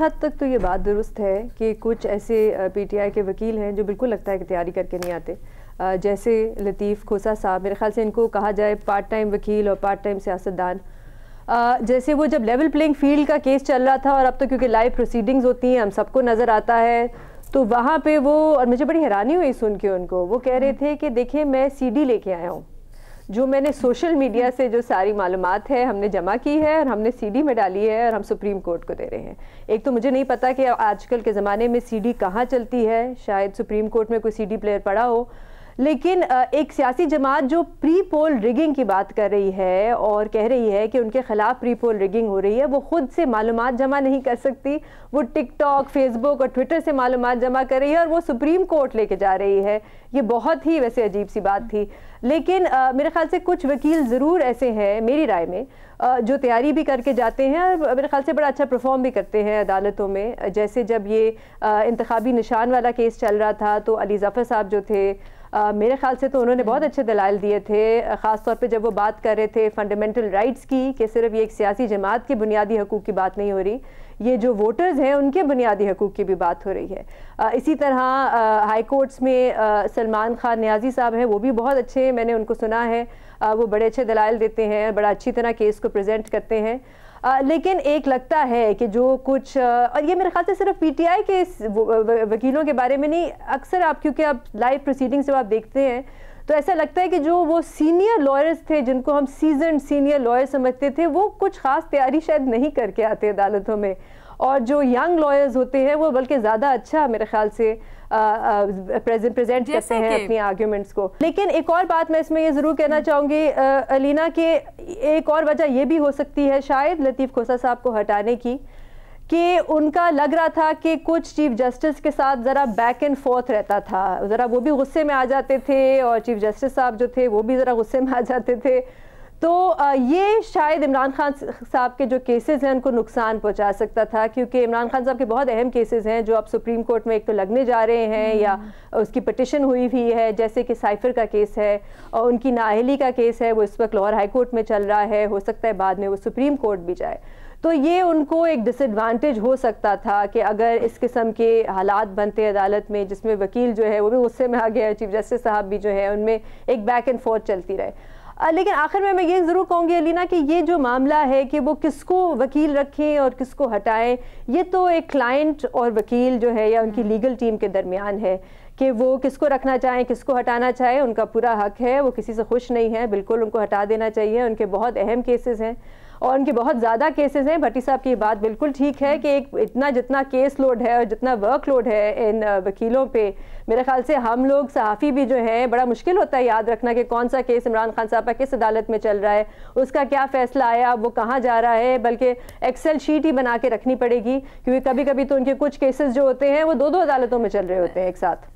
हद तक तो ये बात दुरुस्त है कि कुछ ऐसे पीटीआई के वकील हैं जो बिल्कुल लगता है कि तैयारी करके नहीं आते जैसे लतीफ़ खोसा साहब मेरे ख्याल से इनको कहा जाए पार्ट टाइम वकील और पार्ट टाइम सियासतदान जैसे वो जब लेवल प्लेइंग फील्ड का केस चल रहा था और अब तो क्योंकि लाइव प्रोसीडिंग्स होती हैं हम सबको नज़र आता है तो वहाँ पे वो और मुझे बड़ी हैरानी हुई सुन के उनको वो कह रहे हम्म। थे कि देखिए मैं सीडी लेके आया हूँ जो मैंने सोशल मीडिया से जो सारी मालूम है हमने जमा की है और हमने सीडी में डाली है और हम सुप्रीम कोर्ट को दे रहे हैं एक तो मुझे नहीं पता कि आजकल के ज़माने में सीडी कहाँ चलती है शायद सुप्रीम कोर्ट में कोई सीडी प्लेयर पड़ा हो लेकिन एक सियासी जमात जो प्री पोल रिगिंग की बात कर रही है और कह रही है कि उनके ख़िलाफ़ प्री पोल रिगिंग हो रही है वो ख़ुद से मालूम जमा नहीं कर सकती वो टिकटॉक फेसबुक और ट्विटर से मालूम जमा कर रही है और वो सुप्रीम कोर्ट लेके जा रही है ये बहुत ही वैसे अजीब सी बात थी लेकिन आ, मेरे ख्याल से कुछ वकील ज़रूर ऐसे हैं मेरी राय में आ, जो तैयारी भी करके जाते हैं और मेरे ख्याल से बड़ा अच्छा परफॉर्म भी करते हैं अदालतों में जैसे जब ये इंतबी निशान वाला केस चल रहा था तो अली ज़फ़र साहब जो थे आ, मेरे ख्याल से तो उन्होंने बहुत अच्छे दलाल दिए थे ख़ास तौर पर जब वो बात कर रहे थे फंडामेंटल राइट्स की कि सिर्फ ये एक सियासी जमात के बुनियादी हकूक़ की बात नहीं हो रही ये जो वोटर्स हैं उनके बुनियादी हकूक़ की भी बात हो रही है इसी तरह हाई कोर्ट्स में सलमान खान न्याजी साहब हैं वो भी बहुत अच्छे हैं मैंने उनको सुना है वो बड़े अच्छे दलाल देते हैं बड़ा अच्छी तरह केस को प्रजेंट करते हैं आ, लेकिन एक लगता है कि जो कुछ आ, और ये मेरे ख्याल से सिर्फ पीटीआई के वकीलों के बारे में नहीं अक्सर आप क्योंकि आप लाइव प्रोसीडिंग जब आप देखते हैं तो ऐसा लगता है कि जो वो सीनियर लॉयर्स थे जिनको हम सीजन सीनियर लॉयर समझते थे वो कुछ ख़ास तैयारी शायद नहीं करके आते अदालतों में और जो यंग लॉयर्स होते हैं वो बल्कि ज़्यादा अच्छा मेरे ख्याल से प्रेजेंट प्रेजेंट करते हैं अपनी आर्ग्यूमेंट्स को लेकिन एक और बात मैं इसमें ये ज़रूर कहना चाहूँगी अलीना के एक और वजह यह भी हो सकती है शायद लतीफ़ खोसा साहब को हटाने की कि उनका लग रहा था कि कुछ चीफ जस्टिस के साथ ज़रा बैक एंड फोर्थ रहता था ज़रा वो भी गुस्से में आ जाते थे और चीफ जस्टिस साहब जो थे वो भी ज़रा गुस्से में आ जाते थे तो ये शायद इमरान खान साहब के जो केसेस हैं उनको नुकसान पहुंचा सकता था क्योंकि इमरान खान साहब के बहुत अहम केसेस हैं जो अब सुप्रीम कोर्ट में एक तो लगने जा रहे हैं हम्म। या उसकी पटिशन हुई भी है जैसे कि साइफर का केस है और उनकी नाहली का केस है वो इस वक्त लाहौर हाई कोर्ट में चल रहा है हो सकता है बाद में वो सुप्रीम कोर्ट भी जाए तो ये उनको एक डिसएडवांटेज हो सकता था कि अगर इस किस्म के हालात बनते अदालत में जिसमें वकील जो है वो भी गुस्से में आ गया चीफ जस्टिस साहब भी जो है उनमें एक बैक एंड फोर्थ चलती रहे लेकिन आखिर में मैं ये ज़रूर कहूँगी अलीना कि ये जो मामला है कि वो किसको वकील रखें और किसको हटाएं ये तो एक क्लाइंट और वकील जो है या उनकी लीगल टीम हम्म। के दरमियान है कि वो किसको रखना चाहें किसको हटाना चाहें उनका पूरा हक है वो किसी से खुश नहीं है बिल्कुल उनको हटा देना चाहिए उनके बहुत अहम केसेस हैं और उनके बहुत ज़्यादा केसेस हैं भट्टी साहब की बात बिल्कुल ठीक है कि एक इतना जितना केस लोड है और जितना वर्क लोड है इन वकीलों पे मेरे ख्याल से हम लोग सहाफ़ी भी जो है बड़ा मुश्किल होता है याद रखना कि कौन सा केस इमरान खान साहब का किस अदालत में चल रहा है उसका क्या फ़ैसला आया वो कहाँ जा रहा है बल्कि एक्सेल शीट ही बना के रखनी पड़ेगी क्योंकि कभी कभी तो उनके कुछ केसेज जो होते हैं वो दो दो अदालतों में चल रहे होते हैं एक साथ